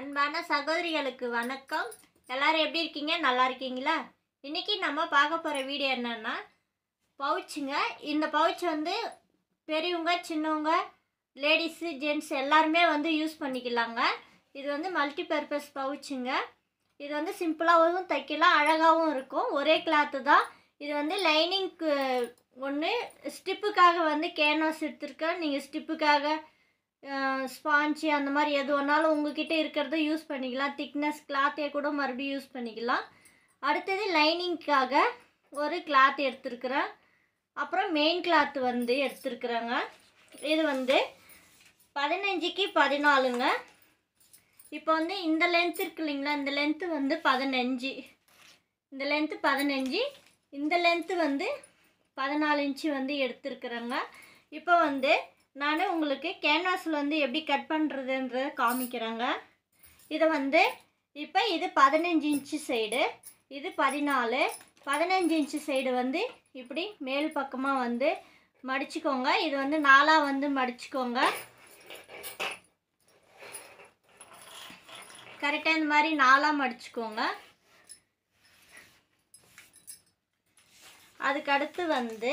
அன்பான சகோதரிகளுக்கு வணக்கம் எல்லோரும் எப்படி இருக்கீங்க நல்லா இருக்கீங்களா இன்றைக்கி நம்ம பார்க்க போகிற வீடியோ என்னென்னா பவுச்சுங்க இந்த பவுச் வந்து பெரியவங்க சின்னவங்க லேடிஸு ஜென்ட்ஸ் எல்லாருமே வந்து யூஸ் பண்ணிக்கலாங்க இது வந்து மல்டி பர்பஸ் பவுச்சுங்க இது வந்து சிம்பிளாகவும் தைக்கலாம் அழகாகவும் இருக்கும் ஒரே கிளாத்து தான் இது வந்து லைனிங்க்கு ஒன்று ஸ்டிப்புக்காக வந்து கேன்வாஸ் எடுத்துருக்கேன் நீங்கள் ஸ்டிப்புக்காக ஸ்பாஞ்சு அந்த மாதிரி எது வேணாலும் உங்ககிட்ட இருக்கிறத யூஸ் பண்ணிக்கலாம் திக்னஸ் கிளாத்தே கூட மறுபடியும் யூஸ் பண்ணிக்கலாம் அடுத்தது லைனிங்க்காக ஒரு கிளாத் எடுத்துருக்குறேன் அப்புறம் மெயின் கிளாத் வந்து எடுத்துருக்குறேங்க இது வந்து பதினஞ்சுக்கு பதினாலுங்க இப்போ வந்து இந்த லென்த் இருக்கு இல்லைங்களா இந்த லென்த்து வந்து பதினஞ்சு இந்த லென்த்து பதினஞ்சு இந்த லென்த்து வந்து பதினாலு இன்ச்சு வந்து எடுத்துருக்குறேங்க இப்போ வந்து நான் உங்களுக்கு கேன்வாஸில் வந்து எப்படி கட் பண்ணுறதுன்றத காமிக்கிறேங்க இதை வந்து இப்போ இது பதினஞ்சு இன்ச்சு சைடு இது பதினாலு பதினஞ்சு இன்ச்சு சைடு வந்து இப்படி மேல் பக்கமாக வந்து மடிச்சுக்கோங்க இது வந்து நாலாக வந்து மடிச்சுக்கோங்க கரெக்டாக இந்த மாதிரி நாலாக மடிச்சுக்கோங்க அதுக்கடுத்து வந்து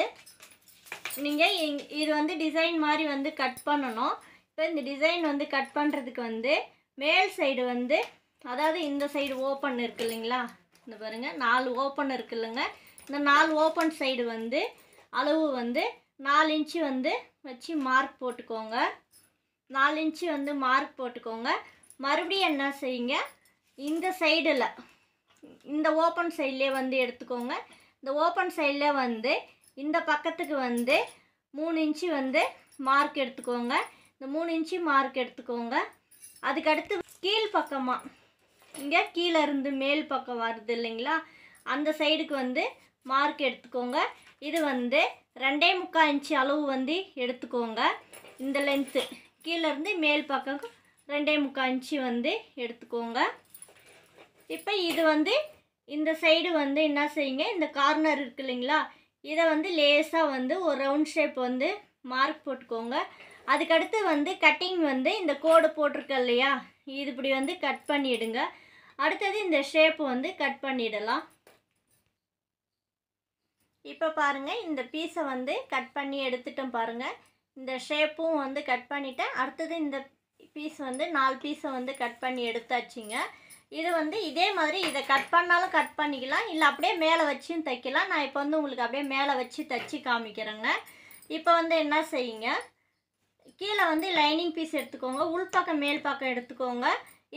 நீங்கள் இங் இது வந்து டிசைன் மாதிரி வந்து கட் பண்ணணும் இப்போ இந்த டிசைன் வந்து கட் பண்ணுறதுக்கு வந்து மேல் சைடு வந்து அதாவது இந்த சைடு ஓப்பன் இருக்கு இல்லைங்களா இந்த பாருங்கள் நாலு ஓப்பன் இருக்கு இல்லைங்க இந்த நாலு ஓப்பன் சைடு வந்து அளவு வந்து நாலு இன்ச்சு வந்து வச்சு மார்க் போட்டுக்கோங்க நாலு இன்ச்சு வந்து மார்க் போட்டுக்கோங்க மறுபடியும் என்ன செய்யுங்க இந்த சைடில் இந்த ஓப்பன் சைட்லேயே வந்து எடுத்துக்கோங்க இந்த ஓப்பன் சைடில் வந்து இந்த பக்கத்துக்கு வந்து மூணு இன்ச்சு வந்து மார்க் எடுத்துக்கோங்க இந்த மூணு இன்ச்சு மார்க் எடுத்துக்கோங்க அதுக்கடுத்து கீழ் பக்கமாக இங்கே கீழே இருந்து மேல் பக்கம் வருது இல்லைங்களா அந்த சைடுக்கு வந்து மார்க் எடுத்துக்கோங்க இது வந்து ரெண்டே முக்கால் இன்ச்சு அளவு வந்து எடுத்துக்கோங்க இந்த லென்த்து கீழேருந்து மேல் பக்கம் ரெண்டே முக்கால் இன்ச்சு வந்து எடுத்துக்கோங்க இப்போ இது வந்து இந்த சைடு வந்து என்ன செய்யுங்க இந்த கார்னர் இருக்கு இல்லைங்களா இதை வந்து லேஸாக வந்து ஒரு ரவுண்ட் ஷேப் வந்து மார்க் போட்டுக்கோங்க அதுக்கடுத்து வந்து கட்டிங் வந்து இந்த கோடு போட்டிருக்க இல்லையா இது இப்படி வந்து கட் பண்ணிவிடுங்க அடுத்தது இந்த ஷேப்பு வந்து கட் பண்ணிடலாம் இப்போ பாருங்கள் இந்த பீஸை வந்து கட் பண்ணி எடுத்துட்டோம் பாருங்கள் இந்த ஷேப்பும் வந்து கட் பண்ணிவிட்டேன் அடுத்தது இந்த பீஸ் வந்து நாலு பீஸை வந்து கட் பண்ணி எடுத்தாச்சுங்க இது வந்து இதே மாதிரி இதை கட் பண்ணாலும் கட் பண்ணிக்கலாம் இல்லை அப்படியே மேலே வச்சும் தைக்கலாம் நான் இப்போ வந்து உங்களுக்கு அப்படியே மேலே வச்சு தைச்சி காமிக்கிறேங்க இப்போ வந்து என்ன செய்யுங்க கீழே வந்து லைனிங் பீஸ் எடுத்துக்கோங்க உள்பக்கம் மேல் பக்கம் எடுத்துக்கோங்க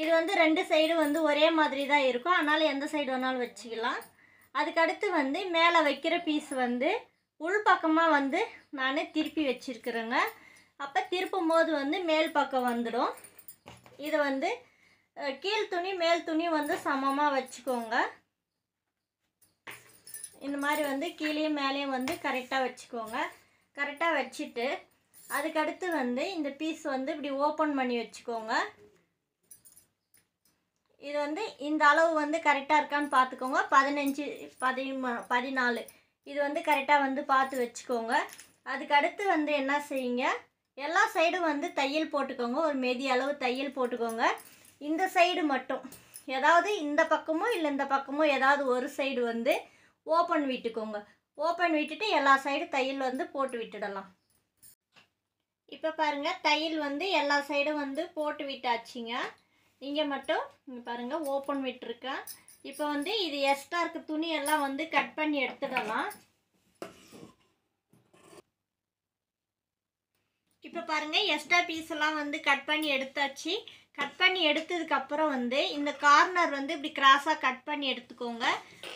இது வந்து ரெண்டு சைடு வந்து ஒரே மாதிரி தான் இருக்கும் அதனால் எந்த சைடு வேணாலும் வச்சுக்கலாம் அதுக்கடுத்து வந்து மேலே வைக்கிற பீஸ் வந்து உள்பக்கமாக வந்து நான் திருப்பி வச்சுருக்குறேங்க அப்போ திருப்பும் போது வந்து மேல் பக்கம் வந்துடும் இது வந்து கீழ் துணி மேல் துணி வந்து சமமாக வச்சுக்கோங்க இந்த மாதிரி வந்து கீழேயும் மேலேயும் வந்து கரெக்டாக வச்சுக்கோங்க கரெக்டாக வச்சுட்டு அதுக்கடுத்து வந்து இந்த பீஸ் வந்து இப்படி ஓப்பன் பண்ணி வச்சுக்கோங்க இது வந்து இந்த அளவு வந்து கரெக்டாக இருக்கான்னு பார்த்துக்கோங்க பதினஞ்சு பதிம பதினாலு இது வந்து கரெக்டாக வந்து பார்த்து வச்சுக்கோங்க அதுக்கடுத்து வந்து என்ன செய்யுங்க எல்லா சைடும் வந்து தையல் போட்டுக்கோங்க ஒரு மெதி அளவு தையல் போட்டுக்கோங்க இந்த சைடு மட்டும் ஏதாவது இந்த பக்கமோ இல்லை இந்த பக்கமோ ஏதாவது ஒரு சைடு வந்து ஓப்பன் விட்டுக்கோங்க ஓப்பன் விட்டுட்டு எல்லா சைடு தையல் வந்து போட்டு விட்டுடலாம் இப்போ பாருங்கள் தையல் வந்து எல்லா சைடும் வந்து போட்டு விட்டாச்சுங்க இங்கே மட்டும் இங்கே பாருங்கள் ஓப்பன் விட்டுருக்கேன் இப்போ வந்து இது எக்ஸ்ட்ரா இருக்க எல்லாம் வந்து கட் பண்ணி எடுத்துடலாம் இப்போ பாருங்கள் எக்ஸ்ட்ரா பீஸ் எல்லாம் வந்து கட் பண்ணி எடுத்தாச்சு கட் பண்ணி எடுத்ததுக்கப்புறம் வந்து இந்த கார்னர் வந்து இப்படி கிராஸாக கட் பண்ணி எடுத்துக்கோங்க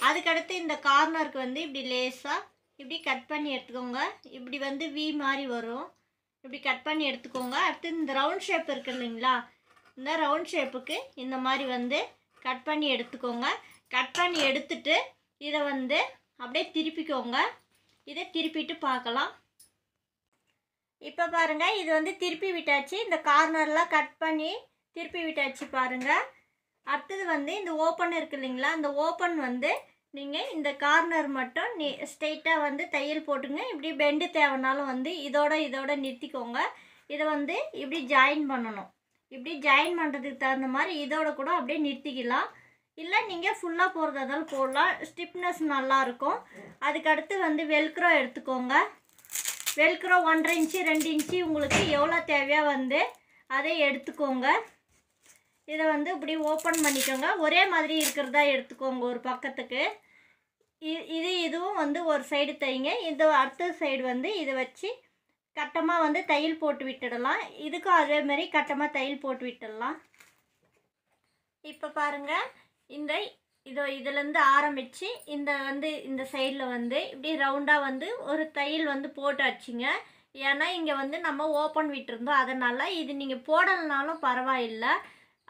அதுக்கடுத்து இந்த கார்னருக்கு வந்து இப்படி லேஸாக இப்படி கட் பண்ணி எடுத்துக்கோங்க இப்படி வந்து வி மாதிரி வரும் இப்படி கட் பண்ணி எடுத்துக்கோங்க அடுத்து இந்த ரவுண்ட் ஷேப் இருக்கு இல்லைங்களா இந்த ரவுண்ட் ஷேப்புக்கு இந்த மாதிரி வந்து கட் பண்ணி எடுத்துக்கோங்க கட் பண்ணி எடுத்துட்டு இதை வந்து அப்படியே திருப்பிக்கோங்க இதை திருப்பிட்டு பார்க்கலாம் இப்போ பாருங்கள் இது வந்து திருப்பி விட்டாச்சு இந்த கார்னர்லாம் கட் பண்ணி திருப்பி விட்டாச்சு பாருங்கள் அடுத்தது வந்து இந்த ஓப்பன் இருக்கு இல்லைங்களா அந்த ஓப்பன் வந்து நீங்கள் இந்த கார்னர் மட்டும் நீ ஸ்ட்ரெயிட்டாக வந்து தையல் போட்டுங்க இப்படி பெண்டு தேவைனாலும் வந்து இதோட இதோட நிறுத்திக்கோங்க இதை வந்து இப்படி ஜாயின் பண்ணணும் இப்படி ஜாயின் பண்ணுறதுக்கு தகுந்த மாதிரி இதோட கூட அப்படியே நிறுத்திக்கலாம் இல்லை நீங்கள் ஃபுல்லாக போகிறதா இருந்தாலும் போடலாம் ஸ்டிப்னஸ் நல்லாயிருக்கும் அதுக்கடுத்து வந்து வெல்க்ரோ எடுத்துக்கோங்க வெல்க்ரோ ஒன்றரை இன்ச்சு ரெண்டு இன்ச்சு உங்களுக்கு எவ்வளோ தேவையாக வந்து அதை எடுத்துக்கோங்க இதை வந்து இப்படி ஓப்பன் பண்ணிக்கோங்க ஒரே மாதிரி இருக்கிறதா எடுத்துக்கோங்க ஒரு பக்கத்துக்கு இது இதுவும் வந்து ஒரு சைடு தைங்க இந்த அடுத்த சைடு வந்து இதை வச்சு கட்டமாக வந்து தையல் போட்டு விட்டுடலாம் இதுக்கும் அதே மாதிரி கட்டமாக தையல் போட்டு விட்டுடலாம் இப்போ பாருங்கள் இந்த இதோ இதுலேருந்து ஆரம்பித்து இந்த வந்து இந்த சைடில் வந்து இப்படி ரவுண்டாக வந்து ஒரு தையல் வந்து போட்டு வச்சுங்க ஏன்னா இங்கே வந்து நம்ம ஓப்பன் விட்டுருந்தோம் அதனால் இது நீங்கள் போடலைனாலும் பரவாயில்லை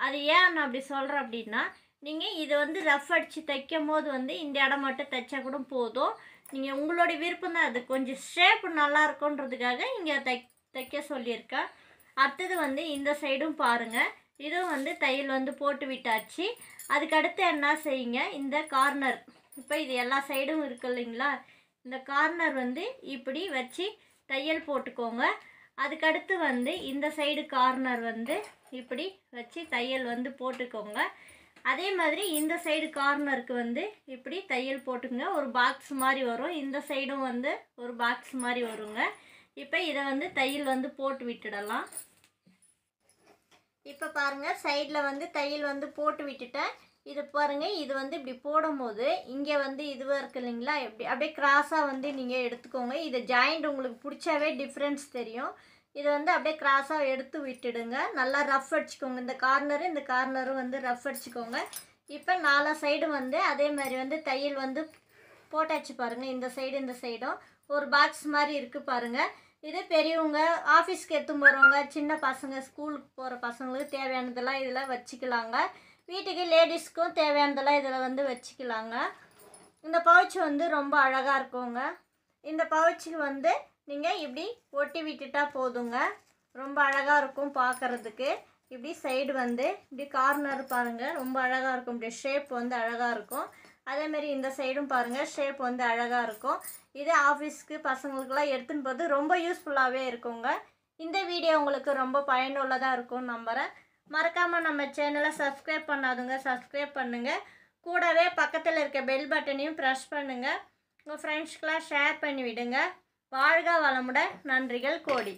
அது ஏன் நான் அப்படி சொல்கிறேன் அப்படின்னா நீங்கள் இது வந்து ரஃப் அடித்து தைக்கும் போது வந்து இந்த இடம் மட்டும் தைச்சா கூட போதும் நீங்கள் உங்களுடைய விருப்பம் தான் அது கொஞ்சம் ஷேப் நல்லா இருக்குன்றதுக்காக இங்கே தைக் தைக்க சொல்லியிருக்கேன் அடுத்தது வந்து இந்த சைடும் பாருங்கள் இதுவும் வந்து தையல் வந்து போட்டு விட்டாச்சு அதுக்கடுத்து என்ன செய்யுங்க இந்த கார்னர் இப்போ இது எல்லா சைடும் இருக்கு இல்லைங்களா இந்த கார்னர் வந்து இப்படி வச்சு தையல் போட்டுக்கோங்க அதுக்கடுத்து வந்து இந்த சைடு கார்னர் வந்து இப்படி வச்சு தையல் வந்து போட்டுக்கோங்க அதே மாதிரி இந்த சைடு கார்னருக்கு வந்து இப்படி தையல் போட்டுங்க ஒரு பாக்ஸ் மாதிரி வரும் இந்த சைடும் வந்து ஒரு பாக்ஸ் மாதிரி வருங்க இப்போ இதை வந்து தையல் வந்து போட்டு விட்டுடலாம் இப்போ பாருங்கள் சைடில் வந்து தையல் வந்து போட்டு விட்டுட்டேன் இது பாருங்கள் இது வந்து இப்படி போடும்போது இங்கே வந்து இதுவாக இருக்கு இல்லைங்களா எப்படி அப்படியே கிராஸாக வந்து நீங்கள் எடுத்துக்கோங்க இது ஜாயிண்ட் உங்களுக்கு பிடிச்சாவே டிஃப்ரென்ஸ் தெரியும் இது வந்து அப்படியே கிராஸாக எடுத்து விட்டுடுங்க நல்லா ரஃப் அடிச்சுக்கோங்க இந்த கார்னரு இந்த கார்னரும் வந்து ரஃப் அடிச்சுக்கோங்க இப்போ நாலா சைடும் வந்து அதே மாதிரி வந்து தையல் வந்து போட்டாச்சு பாருங்கள் இந்த சைடு இந்த சைடும் ஒரு பாக்ஸ் மாதிரி இருக்குது பாருங்கள் இது பெரியவங்க ஆஃபீஸ்க்கு எடுத்து போகிறவங்க சின்ன பசங்க ஸ்கூலுக்கு போகிற பசங்களுக்கு தேவையானதெல்லாம் இதெல்லாம் வச்சுக்கலாங்க வீட்டுக்கு லேடிஸ்க்கும் தேவையானதெல்லாம் இதில் வந்து வச்சுக்கலாங்க இந்த பவுச் வந்து ரொம்ப அழகாக இருக்குங்க இந்த பவுச்சுக்கு வந்து நீங்கள் இப்படி ஒட்டி விட்டுட்டா போதுங்க ரொம்ப அழகாக இருக்கும் பார்க்குறதுக்கு இப்படி சைடு வந்து இப்படி கார்னர் பாருங்கள் ரொம்ப அழகாக இருக்கும் இப்படி ஷேப் வந்து அழகாக இருக்கும் அதேமாரி இந்த சைடும் பாருங்கள் ஷேப் வந்து அழகாக இருக்கும் இது ஆஃபீஸ்க்கு பசங்களுக்கெல்லாம் எடுத்துன்னு போது ரொம்ப யூஸ்ஃபுல்லாகவே இருக்குங்க இந்த வீடியோ உங்களுக்கு ரொம்ப பயனுள்ளதாக இருக்கும்னு நம்புகிறேன் மறக்காமல் நம்ம சேனலை சப்ஸ்கிரைப் பண்ணாதுங்க சப்ஸ்கிரைப் பண்ணுங்கள் கூடவே பக்கத்தில் இருக்க பெல் பட்டனையும் ப்ரெஸ் பண்ணுங்கள் உங்கள் ஃப்ரெண்ட்ஸ்க்கெலாம் ஷேர் பண்ணி விடுங்க வாழ்க வளமுடன் நன்றிகள் கோடி